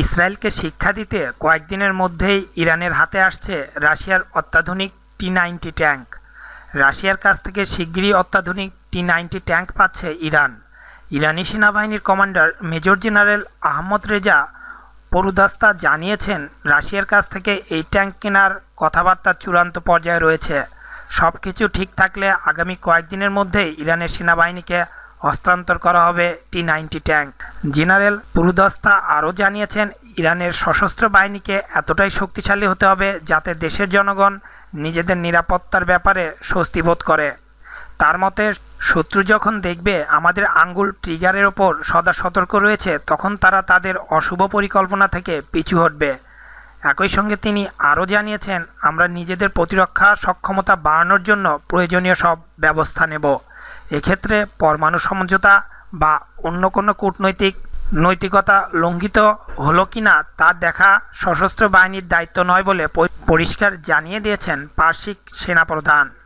ইসরায়েলকে শিক্ষা দিতে কয়েকদিনের মধ্যেই ইরানের হাতে আসছে রাশিয়ার অত্যাধুনিক টি নাইনটি ট্যাঙ্ক রাশিয়ার কাছ থেকে শিগগিরই অত্যাধুনিক টি নাইনটি ট্যাঙ্ক পাচ্ছে ইরান ইরানি সেনাবাহিনীর commander major general Ahmad Reza Pourdastan জানিয়েছেন রাশিয়ার কাছ থেকে এই ট্যাঙ্ক কেনার কথাবার্তা চূড়ান্ত পর্যায়ে রয়েছে সব কিছু ঠিক থাকলে আগামী কয়েকদিনের মধ্যেই ইরানের সেনাবাহিনীকে হস্তান্তর করা হবে T ninety tank general Pourdastan আরও জানিয়েছেন ইরানের সশস্ত্র বাহিনীকে এতটাই শক্তিশালী হতে হবে যাতে দেশের জনগণ নিজেদের নিরাপত্তার ব্যাপারে স্বস্তি বোধ করে তার মতে শত্রু যখন দেখবে আমাদের আঙ্গুল ট্রিগারের ওপর সদা সতর্ক রয়েছে তখন তারা তাদের অশুভ পরিকল্পনা থেকে পিছু হটবে একই সঙ্গে তিনি আরও জানিয়েছেন আমরা নিজেদের প্রতিরক্ষা সক্ষমতা বাড়ানোর জন্য প্রয়োজনীয় সব ব্যবস্থা নেব এক্ষেত্রে পরমাণু সমঝোতা বা অন্য কোনো কূটনৈতিক নৈতিকতা লঙ্ঘিত হলো কি না তা দেখা সশস্ত্র বাহিনীর দায়িত্ব নয় বলে পরিষ্কার জানিয়ে দিয়েছেন পার্শ্বিক সেনাপ্রধান